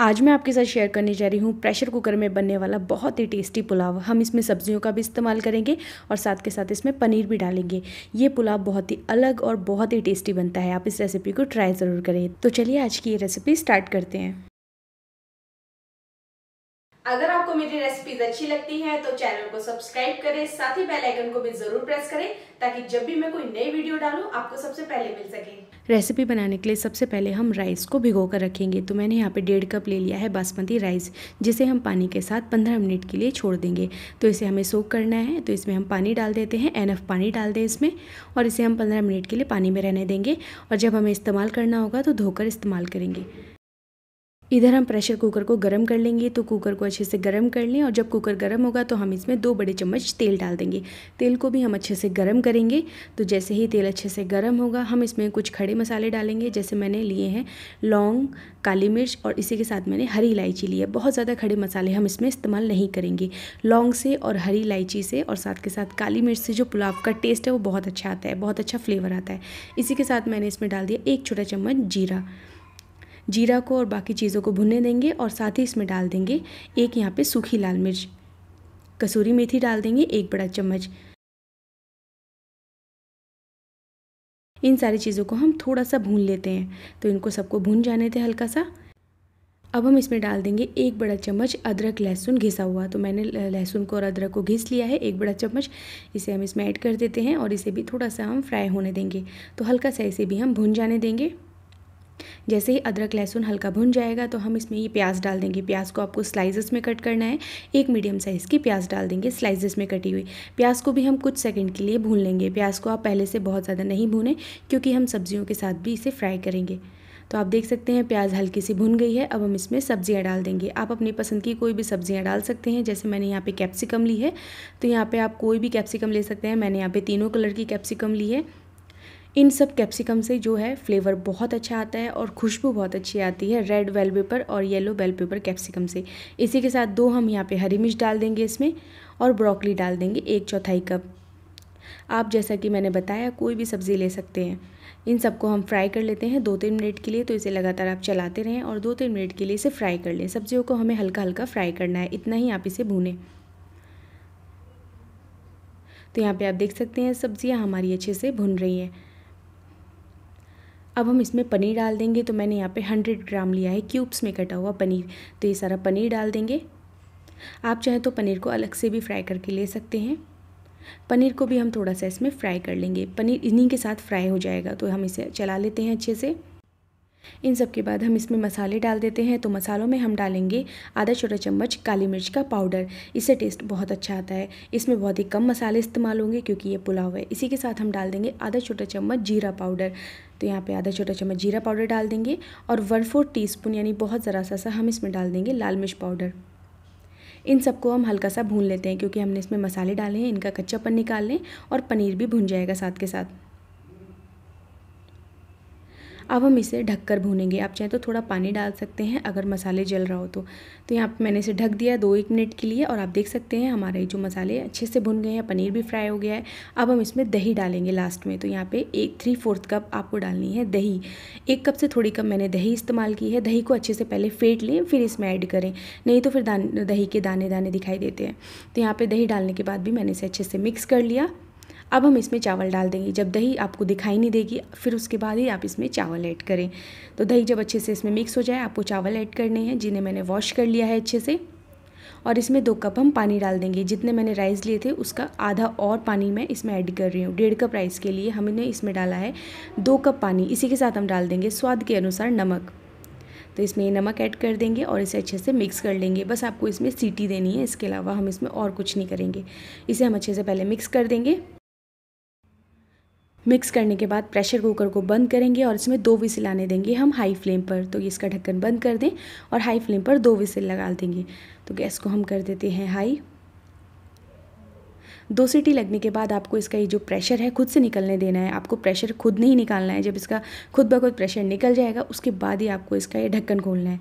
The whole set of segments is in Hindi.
आज मैं आपके साथ शेयर करने जा रही हूँ प्रेशर कुकर में बनने वाला बहुत ही टेस्टी पुलाव हम इसमें सब्जियों का भी इस्तेमाल करेंगे और साथ के साथ इसमें पनीर भी डालेंगे ये पुलाव बहुत ही अलग और बहुत ही टेस्टी बनता है आप इस रेसिपी को ट्राई ज़रूर करें तो चलिए आज की ये रेसिपी स्टार्ट करते हैं अगर आपको मेरी रेसिपीज अच्छी लगती है तो चैनल को सब्सक्राइब करें साथ ही बेल आइकन को भी जरूर प्रेस करें ताकि जब भी मैं कोई नई वीडियो डालूं आपको सबसे पहले मिल सके रेसिपी बनाने के लिए सबसे पहले हम राइस को भिगो कर रखेंगे तो मैंने यहाँ पे डेढ़ कप ले लिया है बासमती राइस जिसे हम पानी के साथ पंद्रह मिनट के लिए छोड़ देंगे तो इसे हमें सोख करना है तो इसमें हम पानी डाल देते हैं एफ पानी डाल दें इसमें और इसे हम पंद्रह मिनट के लिए पानी में रहने देंगे और जब हमें इस्तेमाल करना होगा तो धोकर इस्तेमाल करेंगे इधर हम प्रेशर कुकर को गर्म कर लेंगे तो कुकर को अच्छे से गर्म कर लें और जब कुकर गर्म होगा तो हम इसमें दो बड़े चम्मच तेल डाल देंगे तेल को भी हम अच्छे से गर्म करेंगे तो जैसे ही तेल अच्छे से गर्म होगा हम इसमें कुछ खड़े मसाले डालेंगे जैसे मैंने लिए हैं लौंग काली मिर्च और इसी के साथ मैंने हरी इलायची ली है बहुत ज़्यादा खड़े मसाले हम इसमें इस्तेमाल नहीं करेंगे लौंग से और हरी इलायची से और साथ के साथ काली मिर्च से जो पुलाव का टेस्ट है वो बहुत अच्छा आता है बहुत अच्छा फ्लेवर आता है इसी के साथ मैंने इसमें डाल दिया एक छोटा चम्मच जीरा जीरा को और बाकी चीज़ों को भुनने देंगे और साथ ही इसमें डाल देंगे एक यहाँ पे सूखी लाल मिर्च कसूरी मेथी डाल देंगे एक बड़ा चम्मच इन सारी चीज़ों को हम थोड़ा सा भून लेते हैं तो इनको सबको भून जाने थे हल्का सा अब हम इसमें डाल देंगे एक बड़ा चम्मच अदरक लहसुन घिसा हुआ तो मैंने लहसुन को और अदरक को घिस लिया है एक बड़ा चम्मच इसे हम इसमें ऐड कर देते हैं और इसे भी थोड़ा सा हम फ्राई होने देंगे तो हल्का सा इसे भी हम भून जाने देंगे जैसे ही अदरक लहसुन हल्का भुन जाएगा तो हम इसमें ये प्याज डाल देंगे प्याज को आपको स्लाइसेस में कट करना है एक मीडियम साइज़ की प्याज डाल देंगे स्लाइसेस में कटी हुई प्याज को भी हम कुछ सेकंड के लिए भून लेंगे प्याज को आप पहले से बहुत ज़्यादा नहीं भूनें क्योंकि हम सब्जियों के साथ भी इसे फ्राई करेंगे तो आप देख सकते हैं प्याज हल्की सी भुन गई है अब हम इसमें सब्जियां डाल देंगे आप अपनी पसंद की कोई भी सब्जियां डाल सकते हैं जैसे मैंने यहाँ पे कैप्सिकम ली है तो यहाँ पे आप कोई भी कैप्सिकम ले सकते हैं मैंने यहाँ पे तीनों कलर की कैप्सिकम ली है इन सब कैप्सिकम से जो है फ्लेवर बहुत अच्छा आता है और खुशबू बहुत अच्छी आती है रेड वेल पेपर और येलो वेल पेपर कैप्सिकम से इसी के साथ दो हम यहाँ पे हरी मिर्च डाल देंगे इसमें और ब्रोकली डाल देंगे एक चौथाई कप आप जैसा कि मैंने बताया कोई भी सब्ज़ी ले सकते हैं इन सबको हम फ्राई कर लेते हैं दो तीन मिनट के लिए तो इसे लगातार आप चलाते रहें और दो तीन मिनट के लिए इसे फ्राई कर लें सब्जियों को हमें हल्का हल्का फ्राई करना है इतना ही आप इसे भूनें तो यहाँ पे आप देख सकते हैं सब्ज़ियाँ हमारी अच्छे से भुन रही हैं अब हम इसमें पनीर डाल देंगे तो मैंने यहाँ पे हंड्रेड ग्राम लिया है क्यूब्स में कटा हुआ पनीर तो ये सारा पनीर डाल देंगे आप चाहें तो पनीर को अलग से भी फ्राई करके ले सकते हैं पनीर को भी हम थोड़ा सा इसमें फ्राई कर लेंगे पनीर इन्हीं के साथ फ्राई हो जाएगा तो हम इसे चला लेते हैं अच्छे से इन सब के बाद हम इसमें मसाले डाल देते हैं तो मसालों में हम डालेंगे आधा छोटा चम्मच काली मिर्च का पाउडर इससे टेस्ट बहुत अच्छा आता है इसमें बहुत ही कम मसाले इस्तेमाल होंगे क्योंकि ये पुलाव है इसी के साथ हम डाल देंगे आधा छोटा चम्मच जीरा पाउडर तो यहाँ पे आधा छोटा चम्मच जीरा पाउडर डाल देंगे और वन फोर टी यानी बहुत ज़रा सा सा हम इसमें डाल देंगे लाल मिर्च पाउडर इन सबको हम हल्का सा भून लेते हैं क्योंकि हमने इसमें मसाले डाले हैं इनका कच्चापन निकाल लें और पनीर भी भुन जाएगा साथ के साथ अब हम इसे ढक कर भूनेंगे आप चाहें तो थोड़ा पानी डाल सकते हैं अगर मसाले जल रहा हो तो तो यहाँ पर मैंने इसे ढक दिया दो एक मिनट के लिए और आप देख सकते हैं हमारे जो मसाले अच्छे से भुन गए हैं पनीर भी फ्राई हो गया है अब हम इसमें दही डालेंगे लास्ट में तो यहाँ पर एक थ्री फोर्थ कप आपको डालनी है दही एक कप से थोड़ी कप मैंने दही इस्तेमाल की है दही को अच्छे से पहले फेंट लें फिर इसमें ऐड करें नहीं तो फिर दान दही के दाने दाने दिखाई देते हैं तो यहाँ पर दही डालने के बाद भी मैंने इसे अच्छे से मिक्स कर लिया अब हम इसमें चावल डाल देंगे जब दही आपको दिखाई नहीं देगी फिर उसके बाद ही आप इसमें चावल ऐड करें तो दही जब अच्छे से इसमें मिक्स हो जाए आपको चावल ऐड करने हैं जिन्हें मैंने वॉश कर लिया है अच्छे से और इसमें दो कप हम पानी डाल देंगे जितने मैंने राइस लिए थे उसका आधा और पानी मैं इसमें ऐड कर रही हूँ डेढ़ कप राइस के लिए हमने इसमें डाला है दो कप पानी इसी के साथ हम डाल देंगे स्वाद के अनुसार नमक तो इसमें ये नमक ऐड कर देंगे और इसे अच्छे से मिक्स कर लेंगे बस आपको इसमें सीटी देनी है इसके अलावा हम इसमें और कुछ नहीं करेंगे इसे हम अच्छे से पहले मिक्स कर देंगे मिक्स करने के बाद प्रेशर कुकर को बंद करेंगे और इसमें दो विसिल आने देंगे हम हाई फ्लेम पर तो इसका ढक्कन बंद कर दें और हाई फ्लेम पर दो विसिल लगा देंगे तो गैस को हम कर देते हैं हाई दो सीटी लगने के बाद आपको इसका ये जो प्रेशर है खुद से निकलने देना है आपको प्रेशर खुद नहीं निकालना है जब इसका खुद ब खुद प्रेशर निकल जाएगा उसके बाद ही आपको इसका ये ढक्कन खोलना है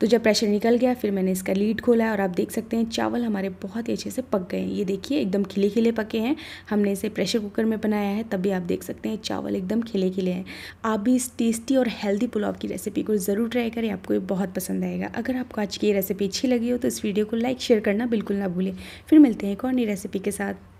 तो जब प्रेशर निकल गया फिर मैंने इसका लीड खोला और आप देख सकते हैं चावल हमारे बहुत ही अच्छे से पक गए हैं ये देखिए एकदम खिले खिले पके हैं हमने इसे प्रेशर कुकर में बनाया है तभी आप देख सकते हैं चावल एकदम खिले खिले हैं आप भी इस टेस्टी और हेल्दी पुलाव की रेसिपी को ज़रूर ट्राई करें आपको ये बहुत पसंद आएगा अगर आपको आज की ये रेसिपी अच्छी लगी हो तो इस वीडियो को लाइक शेयर करना बिल्कुल ना भूलें फिर मिलते हैं एक और नई रेसिपी के साथ